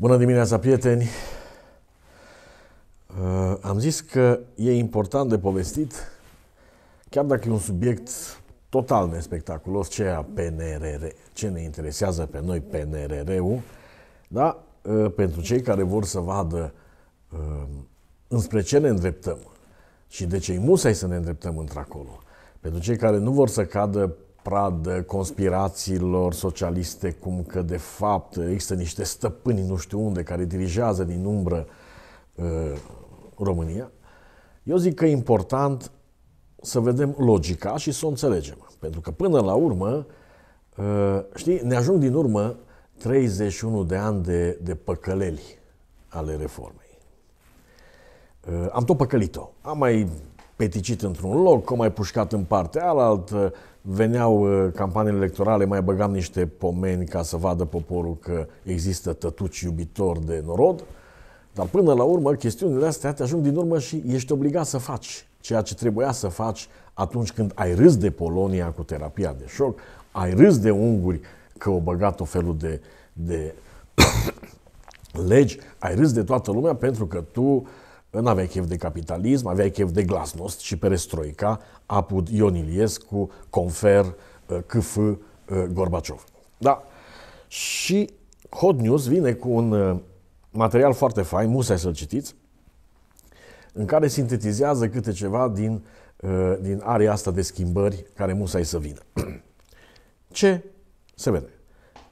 Bună dimineața, prieteni! Uh, am zis că e important de povestit, chiar dacă e un subiect total nespectaculos, ceea PNRR, ce ne interesează pe noi PNRR-ul, da? Uh, pentru cei care vor să vadă uh, înspre ce ne îndreptăm și de ce e musai să ne îndreptăm într-acolo, pentru cei care nu vor să cadă pradă conspirațiilor socialiste, cum că de fapt există niște stăpâni nu știu unde care dirigează din umbră uh, România. Eu zic că e important să vedem logica și să o înțelegem. Pentru că până la urmă, uh, știi, ne ajung din urmă 31 de ani de, de păcăleli ale reformei. Uh, am tot păcălit-o. Am mai peticit într-un loc, o mai pușcat în partea alaltă, veneau uh, campaniile electorale, mai băgam niște pomeni ca să vadă poporul că există tătuci iubitor de norod, dar până la urmă chestiunile astea te ajung din urmă și ești obligat să faci ceea ce trebuia să faci atunci când ai râs de Polonia cu terapia de șoc, ai râs de unguri că au băgat o felul de, de legi, ai râs de toată lumea pentru că tu N-aveai chef de capitalism, aveai chef de glasnost și perestroica, Apud, Ion Iliescu, Confer, KF, uh, uh, Gorbaciov. Da. Și Hot News vine cu un uh, material foarte fain, musai să-l citiți, în care sintetizează câte ceva din, din area asta de schimbări care musai să vină. Ce se vede?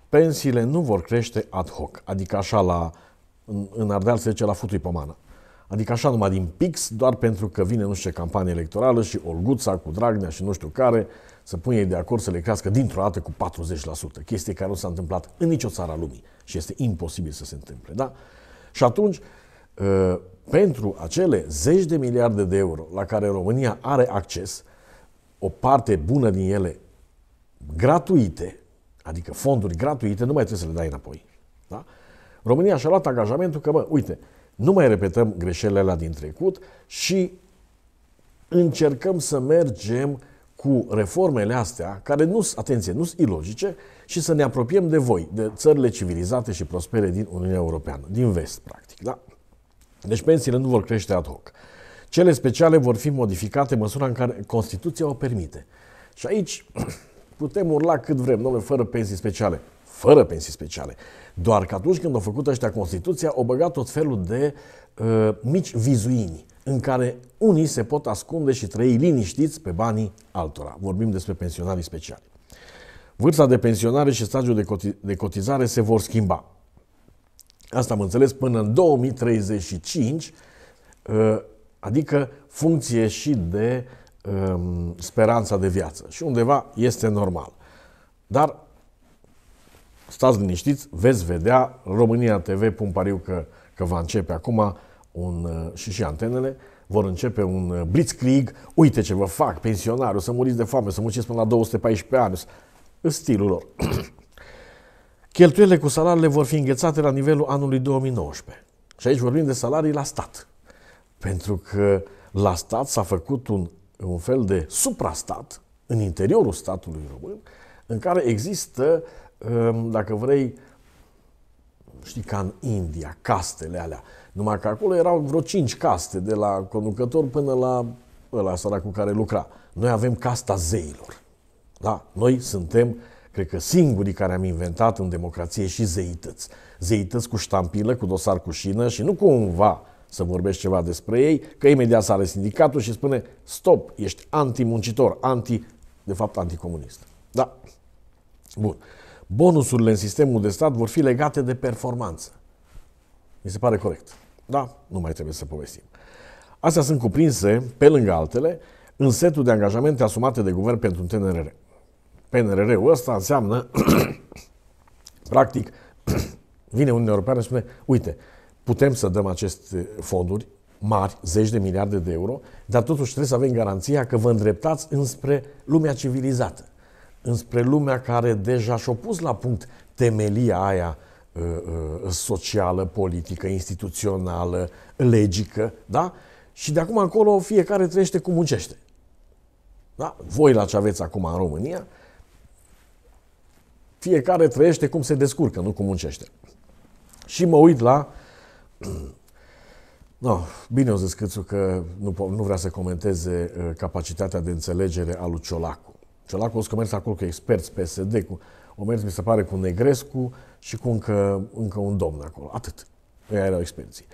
Pensiile nu vor crește ad hoc, adică așa la, în, în Ardeal se zice la futui mană. Adică așa numai din pix, doar pentru că vine nu știu ce campanie electorală și Olguța cu Dragnea și nu știu care să pune ei de acord să le crească dintr-o dată cu 40%, chestie care nu s-a întâmplat în nicio țară a lumii și este imposibil să se întâmple. Da? Și atunci, ă, pentru acele zeci de miliarde de euro la care România are acces, o parte bună din ele gratuite, adică fonduri gratuite, nu mai trebuie să le dai înapoi. Da? România și-a luat angajamentul că, bă, uite, nu mai repetăm greșelile alea din trecut și încercăm să mergem cu reformele astea, care nu sunt, atenție, nu sunt ilogice, și să ne apropiem de voi, de țările civilizate și prospere din Uniunea Europeană, din vest, practic. Da? Deci pensiile nu vor crește ad hoc. Cele speciale vor fi modificate în măsura în care Constituția o permite. Și aici putem urla cât vrem, domnule, fără pensii speciale fără pensii speciale. Doar că atunci când au făcut ăștia Constituția, au băgat tot felul de uh, mici vizuini în care unii se pot ascunde și trăi liniștiți pe banii altora. Vorbim despre pensionarii speciali. Vârsta de pensionare și stagiul de, coti- de cotizare se vor schimba. Asta am înțeles până în 2035, uh, adică funcție și de uh, speranța de viață. Și undeva este normal. Dar stați liniștiți, veți vedea România TV, pun pariu că, că va începe acum un, uh, și și antenele, vor începe un uh, blitzkrieg, uite ce vă fac, pensionari, o să muriți de foame, o să munciți până la 214 ani, în stilul lor. Cheltuielile cu salariile vor fi înghețate la nivelul anului 2019. Și aici vorbim de salarii la stat. Pentru că la stat s-a făcut un, un fel de suprastat în interiorul statului român, în care există Ehm, dacă vrei, știi, ca în India, castele alea. Numai că acolo erau vreo cinci caste, de la conducător până la ăla sora cu care lucra. Noi avem casta zeilor. Da? Noi suntem, cred că, singurii care am inventat în democrație și zeități. Zeități cu ștampilă, cu dosar cu șină și nu cumva să vorbești ceva despre ei, că imediat sare sindicatul și spune stop, ești antimuncitor, anti, de fapt anticomunist. Da. Bun bonusurile în sistemul de stat vor fi legate de performanță. Mi se pare corect. Da? Nu mai trebuie să povestim. Astea sunt cuprinse, pe lângă altele, în setul de angajamente asumate de guvern pentru un TNRR. PNRR-ul ăsta înseamnă, practic, vine un european și spune, uite, putem să dăm aceste fonduri mari, zeci de miliarde de euro, dar totuși trebuie să avem garanția că vă îndreptați înspre lumea civilizată înspre lumea care deja și-a pus la punct temelia aia uh, uh, socială, politică, instituțională, legică, da? Și de acum încolo fiecare trăiește cum muncește. Da? Voi la ce aveți acum în România, fiecare trăiește cum se descurcă, nu cum muncește. Și mă uit la... No, bine o zis Câțu că nu, nu vrea să comenteze uh, capacitatea de înțelegere a lui Ciolacu. Ciolacul o mers acolo cu experți PSD, cu, o mers, mi se pare, cu Negrescu și cu încă, încă un domn acolo. Atât. Ei erau experții.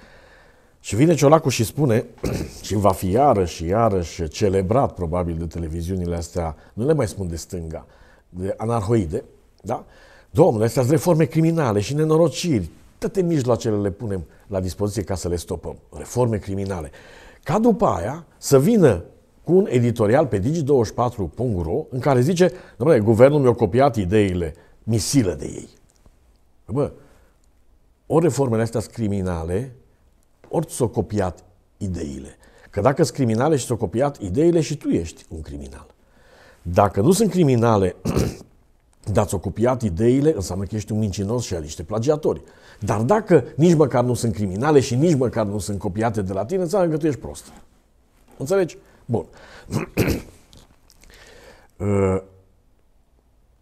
Și vine Ciolacu și spune, și va fi iarăși, iarăși celebrat probabil de televiziunile astea, nu le mai spun de stânga, de anarhoide, da? Domnule, astea sunt reforme criminale și nenorociri, toate mijloacele le punem la dispoziție ca să le stopăm. Reforme criminale. Ca după aia să vină cu un editorial pe digi24.ro în care zice, domnule, guvernul mi-a copiat ideile, mi silă de ei. Păi bă, ori reformele astea sunt criminale, ori ți-au copiat ideile. Că dacă sunt criminale și ți-au copiat ideile și tu ești un criminal. Dacă nu sunt criminale, dar ți-au copiat ideile, înseamnă că ești un mincinos și ai niște plagiatori. Dar dacă nici măcar nu sunt criminale și nici măcar nu sunt copiate de la tine, înseamnă că tu ești prost. Înțelegi? Bun. Uh,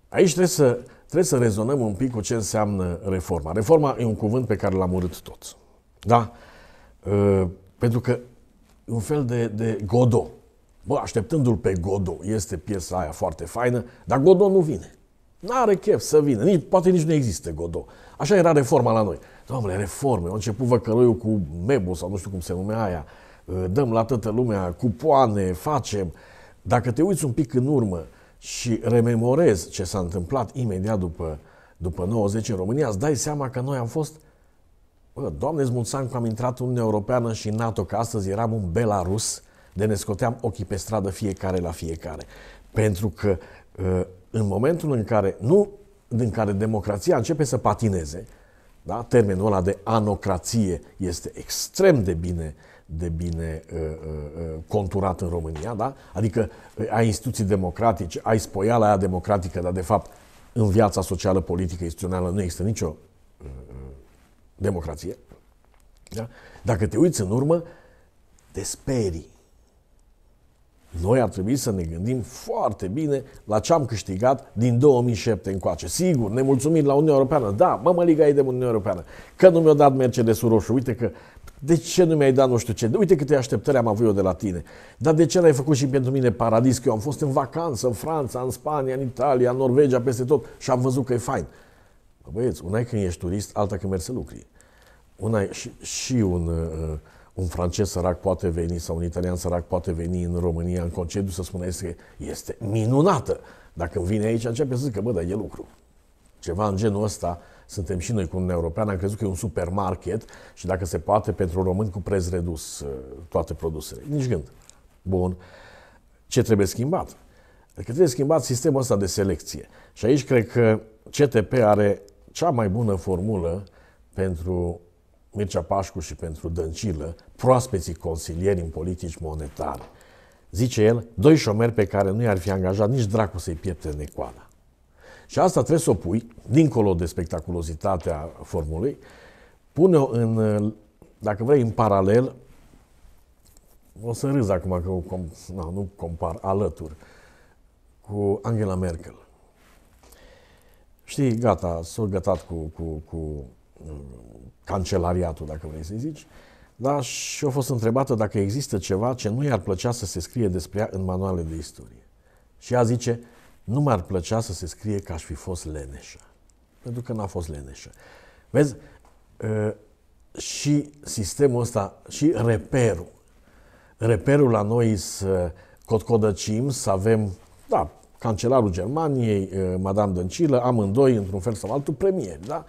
aici trebuie să, trebuie să rezonăm un pic cu ce înseamnă reforma. Reforma e un cuvânt pe care l-am urât toți. Da? Uh, pentru că e un fel de, de godo. Bă, așteptându-l pe Godot, este piesa aia foarte faină, dar Godot nu vine. N-are chef să vină. Nici, poate nici nu există Godot. Așa era reforma la noi. Doamne, reforme. au început văcăroiul cu Mebo sau nu știu cum se numea aia dăm la toată lumea cupoane, facem. Dacă te uiți un pic în urmă și rememorezi ce s-a întâmplat imediat după, după 90 în România, îți dai seama că noi am fost Bă, Doamne îți că am intrat în Uniunea Europeană și NATO, că astăzi eram un Belarus, de ne scoteam ochii pe stradă fiecare la fiecare. Pentru că în momentul în care, nu, în care democrația începe să patineze, da? termenul ăla de anocrație este extrem de bine uh, de bine uh, uh, uh, conturat în România, da? Adică uh, ai instituții democratice, ai spoiala aia democratică, dar de fapt în viața socială, politică, instituțională nu există nicio uh, uh democrație. Da? Dacă te uiți în urmă, te sperii. Noi ar trebui să ne gândim foarte bine la ce am câștigat din 2007 încoace. Sigur, nemulțumit la Uniunea Europeană. Da, mă liga ei de Uniunea Europeană. Că nu mi-a dat Mercedes roșu. Uite că de ce nu mi-ai dat nu știu ce? Uite câte așteptări am avut eu de la tine. Dar de ce l ai făcut și pentru mine paradis? Că eu am fost în vacanță, în Franța, în Spania, în Italia, în Norvegia, peste tot și am văzut că e fain. Bă, băieți, una e când ești turist, alta când mergi să lucri. Una e și, și un, uh, un francez sărac poate veni sau un italian sărac poate veni în România în concediu să spună este, este minunată. Dacă vine aici, începe să zică, bă, dar e lucru. Ceva în genul ăsta suntem și noi cu Uniunea Europeană, am crezut că e un supermarket și dacă se poate pentru români cu preț redus uh, toate produsele. Nici gând. Bun. Ce trebuie schimbat? Adică trebuie schimbat sistemul ăsta de selecție. Și aici cred că CTP are cea mai bună formulă pentru Mircea Pașcu și pentru Dăncilă, proaspeții consilieri în politici monetare. Zice el, doi șomeri pe care nu i-ar fi angajat nici dracu să-i piepte necoala. Și asta trebuie să o pui, dincolo de spectaculozitatea formulei, pune-o în, dacă vrei, în paralel, o să râz acum că o com, no, nu compar, alături, cu Angela Merkel. Știi, gata, s-a gătat cu, cu, cu uh, cancelariatul, dacă vrei să zici, dar și-a fost întrebată dacă există ceva ce nu i-ar plăcea să se scrie despre ea în manuale de istorie. Și ea zice, nu m ar plăcea să se scrie că aș fi fost leneșă. Pentru că n-a fost leneșă. Vezi, ă, și sistemul ăsta, și reperul. Reperul la noi să cotcodăcim, să avem, da, cancelarul Germaniei, ă, Madame Dăncilă, amândoi, într-un fel sau altul, premieri, da?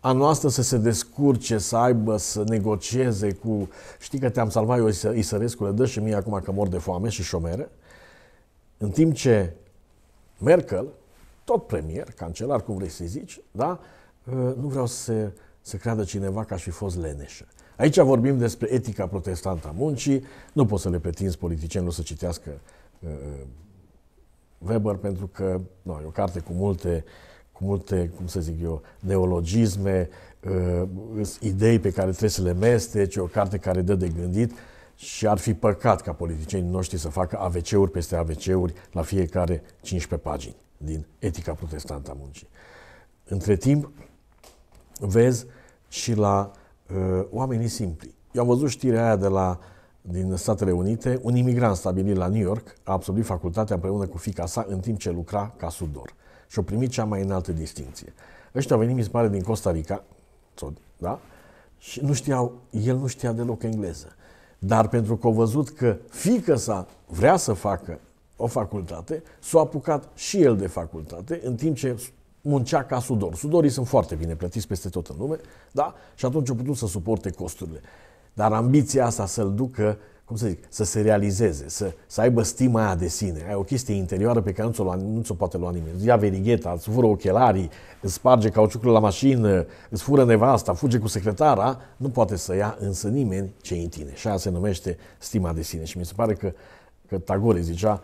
A noastră să se descurce, să aibă, să negocieze cu... Știi că te-am salvat eu, Isărescule, dă și mie acum că mor de foame și șomere. În timp ce Merkel, tot premier, cancelar, cum vrei să zici, da? Ă, nu vreau să, să creadă cineva că aș fi fost leneșă. Aici vorbim despre etica protestantă a muncii, nu poți să le pretinzi politicienilor să citească ă, Weber pentru că nu, e o carte cu multe, cu multe, cum să zic eu, neologisme, ă, idei pe care trebuie să le mesteci, o carte care dă de gândit. Și ar fi păcat ca politicienii noștri să facă AVC-uri peste AVC-uri la fiecare 15 pagini din etica protestantă a muncii. Între timp, vezi și la uh, oamenii simpli. Eu am văzut știrea aia de la, din Statele Unite, un imigrant stabilit la New York a absolvit facultatea împreună cu fica sa în timp ce lucra ca sudor și a primit cea mai înaltă distinție. Ăștia au venit, mi se pare, din Costa Rica, da? Și nu știau, el nu știa deloc engleză. Dar pentru că au văzut că fică sa vrea să facă o facultate, s-a apucat și el de facultate, în timp ce muncea ca sudor. Sudorii sunt foarte bine plătiți peste tot în lume, da? Și atunci au putut să suporte costurile. Dar ambiția asta să-l ducă uh, cum să zic, să se realizeze, să, să aibă stima aia de sine. Ai o chestie interioară pe care nu ți-o, nu ți-o poate lua nimeni. Îți ia verigheta, îți fură ochelarii, îți sparge cauciucul la mașină, îți fură nevasta, fuge cu secretara, nu poate să ia însă nimeni ce în tine. Și aia se numește stima de sine. Și mi se pare că, că Tagore zicea,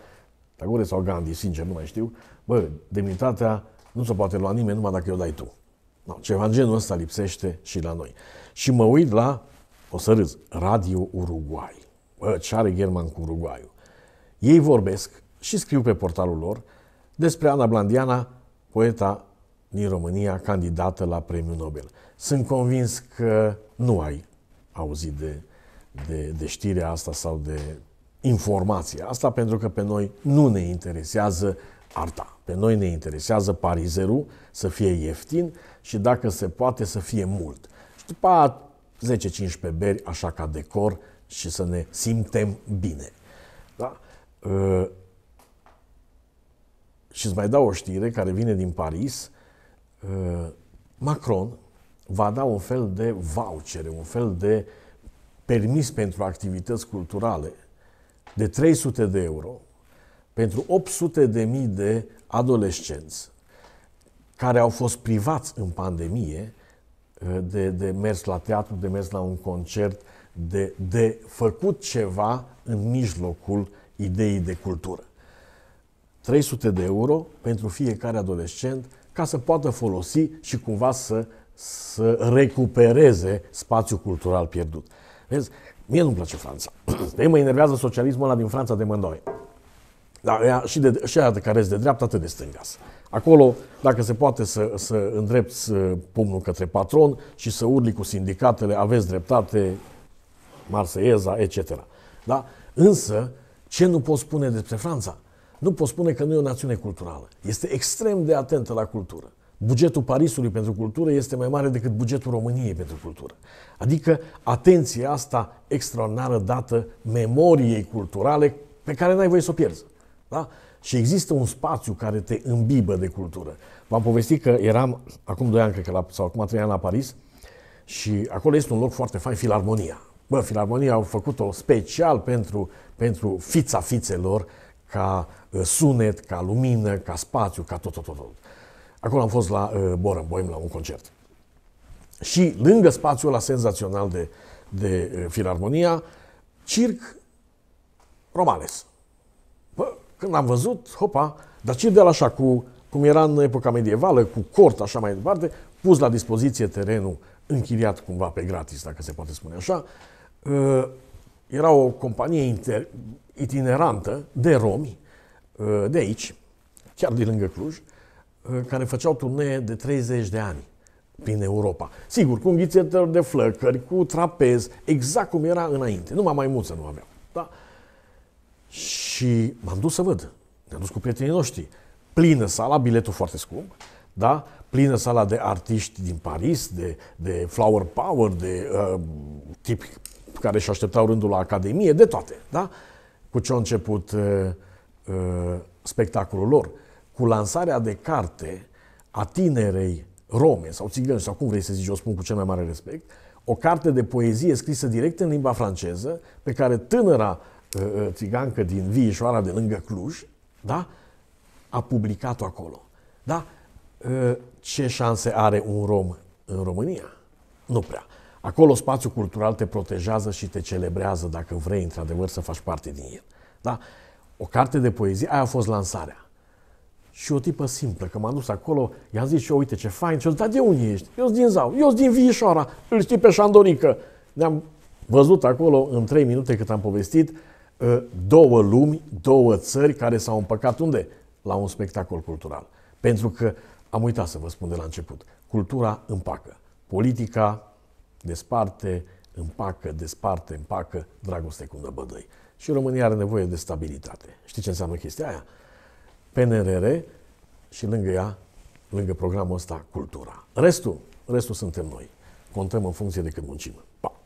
Tagore sau Gandhi, sincer, nu mai știu, bă, demnitatea nu se poate lua nimeni numai dacă o dai tu. No, ceva genul ăsta lipsește și la noi. Și mă uit la, o să râz, Radio Uruguay ce are German cu Uruguayul. Ei vorbesc și scriu pe portalul lor despre Ana Blandiana, poeta din România, candidată la premiul Nobel. Sunt convins că nu ai auzit de, de, de știrea asta sau de informația asta, pentru că pe noi nu ne interesează arta. Pe noi ne interesează parizerul să fie ieftin și dacă se poate să fie mult. Și după 10-15 beri, așa ca decor, și să ne simtem bine. Da? Ă, și îți mai dau o știre care vine din Paris. Ă, Macron va da un fel de vouchere, un fel de permis pentru activități culturale de 300 de euro pentru 800 de mii de adolescenți care au fost privați în pandemie ă, de, de mers la teatru, de mers la un concert, de, de făcut ceva în mijlocul ideii de cultură. 300 de euro pentru fiecare adolescent ca să poată folosi și cumva să, să recupereze spațiul cultural pierdut. Vezi, mie nu-mi place Franța. Pe mă enervează socialismul ăla din Franța de mândoi. Da, ea, și, de, și aia de care de dreapta, atât de stânga. Acolo, dacă se poate să, să îndrepți pumnul către patron și să urli cu sindicatele, aveți dreptate, Marseieza, etc. Da? Însă, ce nu pot spune despre Franța? Nu pot spune că nu e o națiune culturală. Este extrem de atentă la cultură. Bugetul Parisului pentru cultură este mai mare decât bugetul României pentru cultură. Adică atenția asta extraordinară dată memoriei culturale pe care n-ai voie să o pierzi. Da? Și există un spațiu care te îmbibă de cultură. V-am povestit că eram acum 2 ani, cred că, la, sau acum 3 ani la Paris și acolo este un loc foarte fain, Filarmonia. Bă, Filarmonia au făcut-o special pentru, pentru fița fițelor, ca uh, sunet, ca lumină, ca spațiu, ca tot, tot, tot. tot. Acolo am fost la uh, Borenboim la un concert. Și lângă spațiul ăla senzațional de, de uh, Filarmonia, circ romanes. Bă, când am văzut, hopa, dar circ de la așa, cu, cum era în epoca medievală, cu cort, așa mai departe, pus la dispoziție terenul închiriat cumva pe gratis, dacă se poate spune așa, uh, Uh, era o companie inter, itinerantă de romi uh, de aici, chiar de lângă Cluj, uh, care făceau turnee de 30 de ani prin Europa. Sigur, cu înghițetări de flăcări, cu trapez, exact cum era înainte. Numai maimuță nu aveau. Da? Și m-am dus să văd. Ne-am dus cu prietenii noștri. Plină sala, biletul foarte scump, da? plină sala de artiști din Paris, de, de flower power, de uh, tip care și așteptau rândul la Academie, de toate. Da? Cu ce a început uh, uh, spectacolul lor? Cu lansarea de carte a tinerei rome sau țigăni sau cum vrei să zici, o spun cu cel mai mare respect, o carte de poezie scrisă direct în limba franceză, pe care tânăra uh, uh țigancă din Vișoara de lângă Cluj, da? a publicat-o acolo. Da? Uh, ce șanse are un rom în România? Nu prea. Acolo spațiul cultural te protejează și te celebrează dacă vrei într-adevăr să faci parte din el. Da? O carte de poezie, aia a fost lansarea. Și o tipă simplă, că m-am dus acolo, i-am zis și uite ce fain, și dar de unde ești? Eu sunt din Zau, eu sunt din Vișoara, îl știi pe Șandorică. Ne-am văzut acolo în trei minute cât am povestit, ă, două lumi, două țări care s-au împăcat unde? La un spectacol cultural. Pentru că, am uitat să vă spun de la început, cultura împacă, politica desparte, împacă, desparte, împacă, dragoste cu năbădăi. Și România are nevoie de stabilitate. Știi ce înseamnă chestia aia? PNRR și lângă ea, lângă programul ăsta, cultura. Restul, restul suntem noi. Contăm în funcție de cât muncim. Pa!